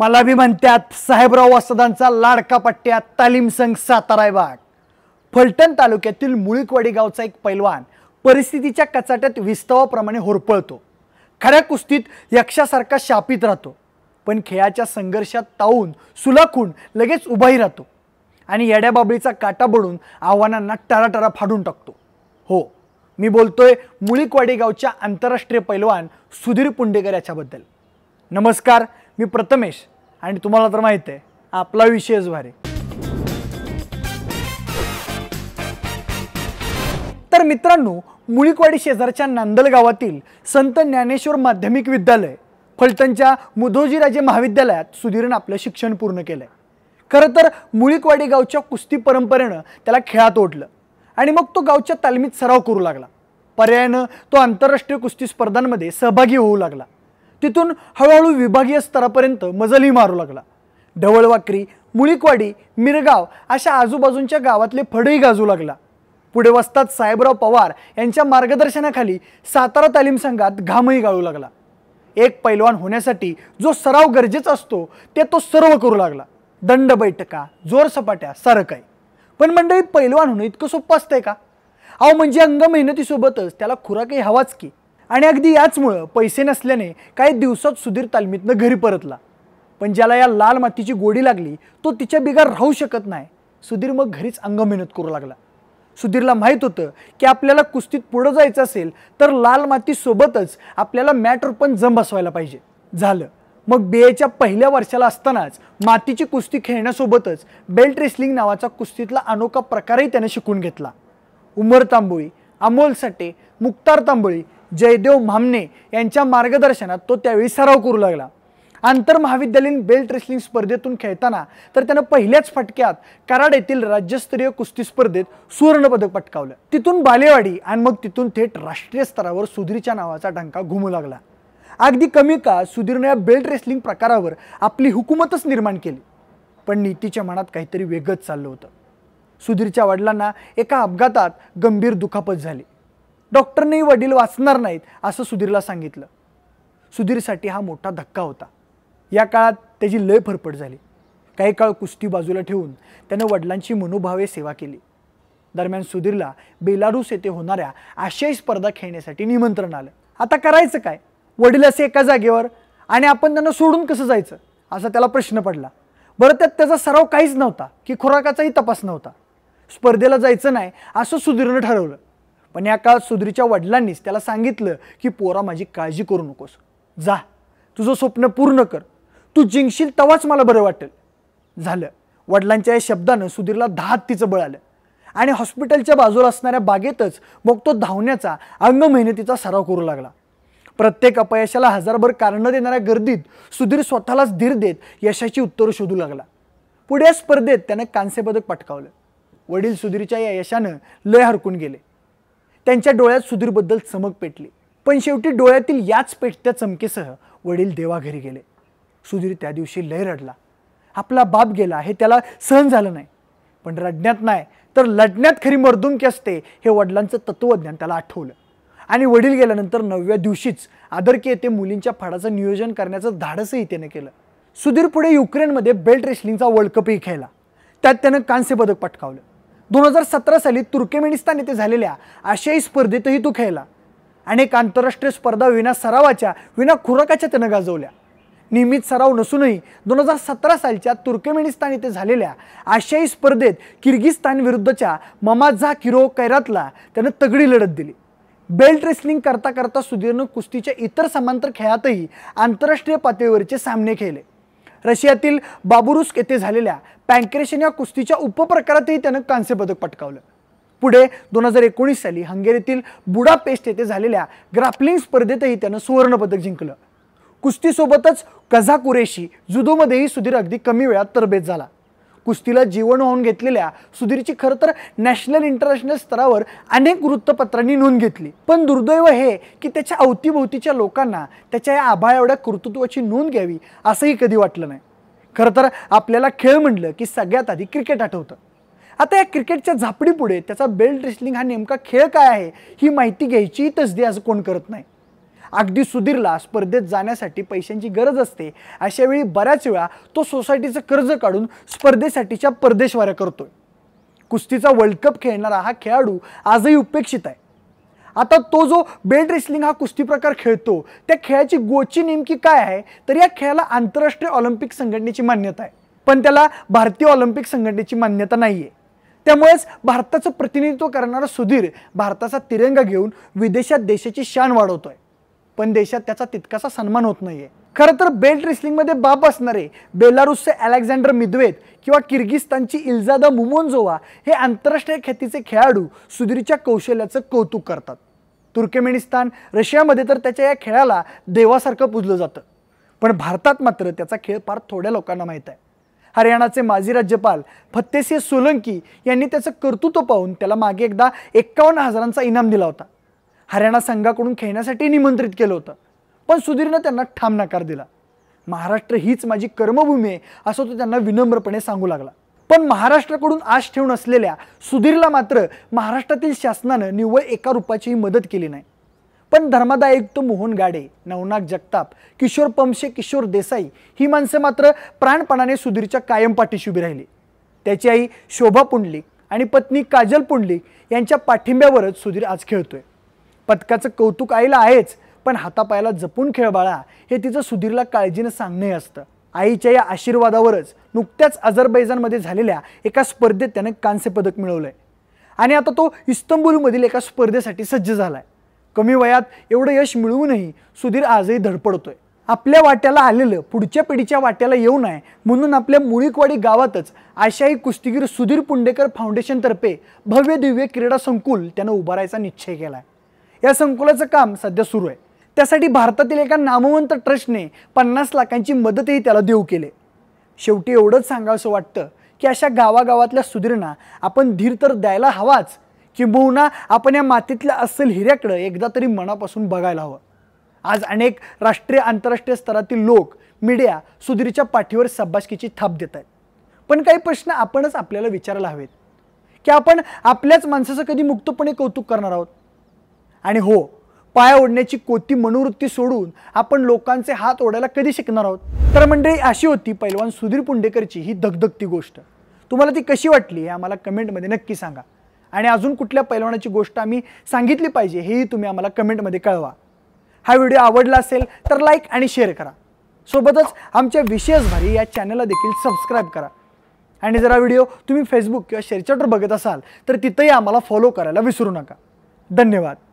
मला भी म्हणतात साहेबराव वासदांचा लाडका पट्ट्या तालीम संघ सातारायबाग फलटण तालुक्यातील मुळीकवाडी गावचा एक पैलवान परिस्थितीच्या कचाट्यात विस्तवाप्रमाणे होरपळतो खऱ्या कुस्तीत यक्षासारखा शापित राहतो पण खेळाच्या संघर्षात तावून सुलाखून लगेच उभाही राहतो आणि येड्याबाबळीचा काटा बडून आव्हानांना टराटरा फाडून टाकतो हो मी बोलतोय मुळीकवाडी गावच्या आंतरराष्ट्रीय पैलवान सुधीर पुंडेकर याच्याबद्दल नमस्कार मी प्रथमेश आणि तुम्हाला तर माहित आहे आपला विषयच भारी तर मित्रांनो मुळीकवाडी शेजारच्या नांदल गावातील संत ज्ञानेश्वर माध्यमिक विद्यालय फलटणच्या मुधोजीराजे महाविद्यालयात सुधीरनं आपलं शिक्षण पूर्ण केलंय खरंतर खरं तर मुळीकवाडी गावच्या कुस्ती परंपरेनं त्याला खेळात ओढलं आणि मग तो गावच्या तालमीत सराव करू लागला पर्यायानं तो आंतरराष्ट्रीय कुस्ती स्पर्धांमध्ये सहभागी होऊ लागला तिथून हळूहळू विभागीय स्तरापर्यंत मजलही मारू लागला ढवळवाकरी मुळीकवाडी मिरगाव अशा आजूबाजूंच्या गावातले फडही गाजू लागला पुढे वसतात साहेबराव पवार यांच्या मार्गदर्शनाखाली सातारा तालीम संघात घामही गाळू लागला एक पैलवान होण्यासाठी जो सराव गरजेचा असतो ते तो सर्व करू लागला दंड बैठका जोर सपाट्या सारं काही पण मंडळी पैलवान होणं इतकं सोपं असतंय का अहो म्हणजे अंग मेहनतीसोबतच त्याला खुराकही हवाच की आणि अगदी याचमुळं पैसे नसल्याने काही दिवसात सुधीर तालमीतनं घरी परतला पण ज्याला या लाल मातीची गोडी लागली तो तिच्या बिगार राहू शकत नाही सुधीर मग घरीच अंग मेहनत करू लागला सुधीरला माहीत होतं की आपल्याला कुस्तीत पुढं जायचं असेल तर लाल मातीसोबतच आपल्याला मॅटर पण जम बसवायला पाहिजे झालं मग बी एच्या पहिल्या वर्षाला असतानाच मातीची कुस्ती खेळण्यासोबतच बेल्ट रेसलिंग नावाचा कुस्तीतला अनोखा प्रकारही त्याने शिकून घेतला उमर तांबोळी अमोल साटे मुक्तार तांबोळी जयदेव म्हामने यांच्या मार्गदर्शनात तो त्यावेळी सराव करू लागला आंतर महाविद्यालयीन बेल्ट रेसलिंग स्पर्धेतून खेळताना तर त्यानं पहिल्याच फटक्यात कराड येथील राज्यस्तरीय कुस्ती स्पर्धेत सुवर्णपदक पटकावलं तिथून बालेवाडी आणि मग तिथून थेट राष्ट्रीय स्तरावर सुधीरच्या नावाचा डंका घुमू लागला अगदी कमी का सुधीरनं या बेल्ट रेसलिंग प्रकारावर आपली हुकूमतच निर्माण केली पण नीतीच्या मनात काहीतरी वेगच चाललं होतं सुधीरच्या वडिलांना एका अपघातात गंभीर दुखापत झाली डॉक्टरनेही वडील वाचणार नाहीत असं सुधीरला सांगितलं सुधीरसाठी हा मोठा धक्का होता या काळात त्याची लय फरफड झाली काही काळ कुस्ती बाजूला ठेवून त्यानं वडिलांची मनोभावे सेवा केली दरम्यान सुधीरला बेलारूस येथे होणाऱ्या आशियाई स्पर्धा खेळण्यासाठी निमंत्रण आलं आता करायचं काय वडील असे एका जागेवर आणि आपण त्यांना सोडून कसं जायचं असा त्याला प्रश्न पडला बरं त्यात त्याचा सराव काहीच नव्हता की खुराकाचाही तपास नव्हता स्पर्धेला जायचं नाही असं सुधीरनं ठरवलं पण या काळात सुधीरच्या वडिलांनीच त्याला सांगितलं की पोरा माझी काळजी करू नकोस जा तुझं स्वप्न पूर्ण कर तू जिंकशील तेव्हाच मला बरं वाटेल झालं वडिलांच्या या शब्दानं सुधीरला दहात तिचं बळ आलं आणि हॉस्पिटलच्या बाजूला असणाऱ्या बागेतच मग तो धावण्याचा अंग मेहनतीचा सराव करू लागला प्रत्येक अपयशाला हजारभर कारणं देणाऱ्या गर्दीत सुधीर स्वतःलाच धीर देत यशाची उत्तरं शोधू लागला पुढे स्पर्धेत त्यानं कांस्यपदक पटकावलं वडील सुधीरच्या या यशानं लय हरकून गेले त्यांच्या डोळ्यात सुधीरबद्दल चमक पेटली पण शेवटी डोळ्यातील याच पेटत्या चमकेसह वडील देवाघरी गेले सुधीर त्या दिवशी लय रडला आपला बाप गेला हे त्याला सहन झालं नाही पण रडण्यात नाही तर लढण्यात खरी मर्दुमकी असते हे वडिलांचं तत्त्वज्ञान त्याला आठवलं आणि वडील गेल्यानंतर नवव्या दिवशीच आदरकी येथे मुलींच्या फडाचं नियोजन करण्याचं धाडसही त्याने केलं सुधीर पुढे युक्रेनमध्ये बेल्ट रेसलिंगचा वर्ल्ड कपही खेळला त्यात त्यानं कांस्य पदक पटकावलं दोन हजार सतरा साली तुर्केमेनिस्तान येथे झालेल्या आशियाई स्पर्धेतही तो खेळला अनेक आंतरराष्ट्रीय स्पर्धा विना सरावाच्या विना खुराकाच्या त्यानं गाजवल्या नियमित सराव नसूनही दोन हजार सतरा सालच्या तुर्कमेनिस्तान येथे झालेल्या आशियाई स्पर्धेत किर्गिस्तान विरुद्धच्या ममाझा किरो कैरातला त्यानं तगडी लढत दिली बेल्ट रेसलिंग करता करता सुधीरनं कुस्तीच्या इतर समांतर खेळातही आंतरराष्ट्रीय पातळीवरचे सामने खेळले रशियातील बाबुरुस्क येथे झालेल्या पँक्रेशन या कुस्तीच्या उपप्रकारातही त्यानं कांस्य पदक पटकावलं पुढे दोन हजार एकोणीस साली हंगेरीतील बुडापेस्ट येथे झालेल्या ग्राफलिंग स्पर्धेतही त्यानं सुवर्णपदक जिंकलं कुस्तीसोबतच कझा कुरेशी जुदोमध्येही सुधीर अगदी कमी वेळात तरबेज झाला कुस्तीला जीवन होऊन घेतलेल्या सुधीरची खरं तर नॅशनल इंटरनॅशनल स्तरावर अनेक वृत्तपत्रांनी नोंद घेतली पण दुर्दैव हे की त्याच्या अवतीभोवतीच्या लोकांना त्याच्या या आभा एवढ्या कर्तृत्वाची नोंद घ्यावी असंही कधी वाटलं नाही खरं तर आपल्याला खेळ म्हटलं की सगळ्यात आधी क्रिकेट आठवतं आता या क्रिकेटच्या झापडीपुढे त्याचा बेल्ट रेसलिंग हा नेमका खेळ काय आहे ही माहिती घ्यायची तसदी असं कोण करत नाही अगदी सुधीरला स्पर्धेत जाण्यासाठी पैशांची गरज असते अशावेळी बऱ्याच वेळा तो सोसायटीचं कर्ज काढून स्पर्धेसाठीच्या परदेशवाऱ्या करतोय कुस्तीचा वर्ल्ड कप खेळणारा हा खेळाडू आजही उपेक्षित आहे आता तो जो बेल्ट रेसलिंग हा कुस्ती प्रकार खेळतो त्या खेळाची गोची नेमकी काय आहे तर या खेळाला आंतरराष्ट्रीय ऑलिम्पिक संघटनेची मान्यता आहे पण त्याला भारतीय ऑलिम्पिक संघटनेची मान्यता नाही आहे त्यामुळेच भारताचं प्रतिनिधित्व करणारा सुधीर भारताचा तिरंगा घेऊन विदेशात देशाची शान आहे पण देशात त्याचा तितकासा सन्मान होत नाहीये आहे खरं तर बेल्ट रेसलिंगमध्ये बाप असणारे बेलारुसचे अलेक्झांडर मिद्वेत किंवा किर्गिस्तानची इल्जादा मुमोनजोवा हे आंतरराष्ट्रीय ख्यातीचे खेळाडू सुधीरच्या कौशल्याचं कौतुक करतात तुर्कमेनिस्तान रशियामध्ये तर त्याच्या या खेळाला देवासारखं पुजलं जातं पण भारतात मात्र त्याचा खेळ फार थोड्या लोकांना माहीत आहे हरियाणाचे माजी राज्यपाल फत्तेसिंह सोलंकी यांनी त्याचं कर्तृत्व पाहून त्याला मागे एकदा एक्कावन्न हजारांचा इनाम दिला होता हरियाणा संघाकडून खेळण्यासाठी निमंत्रित केलं होतं पण सुधीरनं त्यांना ठाम नकार दिला महाराष्ट्र हीच माझी कर्मभूमी आहे असं तो त्यांना विनम्रपणे सांगू लागला पण महाराष्ट्राकडून आश ठेवून असलेल्या सुधीरला मात्र महाराष्ट्रातील शासनानं निव्वळ एका रूपाचीही मदत केली नाही पण धर्मादायुक्त आयुक्त मोहन गाडे नवनाग जगताप किशोर पमशे किशोर देसाई ही माणसं मात्र प्राणपणाने सुधीरच्या कायम पाठीशी उभी राहिली त्याची आई शोभा पुंडलिक आणि पत्नी काजल पुंडलिक यांच्या पाठिंब्यावरच सुधीर आज खेळतोय पदकाचं कौतुक आईला आहेच पण हातापायाला जपून खेळ बाळा हे तिचं सुधीरला काळजीनं सांगणे असतं आईच्या या आशीर्वादावरच नुकत्याच अझरबैजानमध्ये झालेल्या एका स्पर्धेत त्यानं कांस्य पदक मिळवलं आहे आणि आता तो इस्तंबूलमधील एका स्पर्धेसाठी सज्ज झाला आहे कमी वयात एवढं यश मिळवूनही सुधीर आजही धडपडतोय आपल्या वाट्याला आलेलं पुढच्या पिढीच्या वाट्याला येऊ नये म्हणून आपल्या मुळीकवाडी गावातच आशाही कुस्तीगीर सुधीर पुंडेकर फाउंडेशनतर्फे भव्य दिव्य क्रीडा संकुल त्यानं उभारायचा निश्चय केला आहे या संकुलाचं काम सध्या सुरू आहे त्यासाठी भारतातील एका नामवंत ट्रस्टने पन्नास लाखांची मदतही त्याला देऊ केले शेवटी एवढंच असं वाटतं की अशा गावागावातल्या सुधीरणा आपण धीर तर द्यायला हवाच किंबहुना आपण या मातीतल्या अस्सल हिऱ्याकडं एकदा तरी मनापासून बघायला हवं आज अनेक राष्ट्रीय आंतरराष्ट्रीय स्तरातील लोक मीडिया सुधीरच्या पाठीवर सब्बाशकीची थाप देत आहेत पण काही प्रश्न आपणच आपल्याला विचारायला हवेत की आपण आपल्याच माणसाचं कधी मुक्तपणे कौतुक करणार आहोत आणि हो पाया ओढण्याची कोती मनोवृत्ती सोडून आपण लोकांचे हात ओढायला कधी शिकणार आहोत तर मंडळी अशी होती पैलवान सुधीर पुंडेकरची ही धगधगती गोष्ट तुम्हाला ती कशी वाटली हे आम्हाला कमेंटमध्ये नक्की सांगा आणि अजून कुठल्या पैलवानाची गोष्ट आम्ही सांगितली पाहिजे हेही तुम्ही आम्हाला कमेंटमध्ये कळवा हा व्हिडिओ आवडला असेल तर लाईक आणि शेअर करा सोबतच आमच्या विशेष भारी या चॅनलला देखील सबस्क्राईब करा आणि जरा व्हिडिओ तुम्ही फेसबुक किंवा शेअरचॅटवर बघत असाल तर तिथंही आम्हाला फॉलो करायला विसरू नका धन्यवाद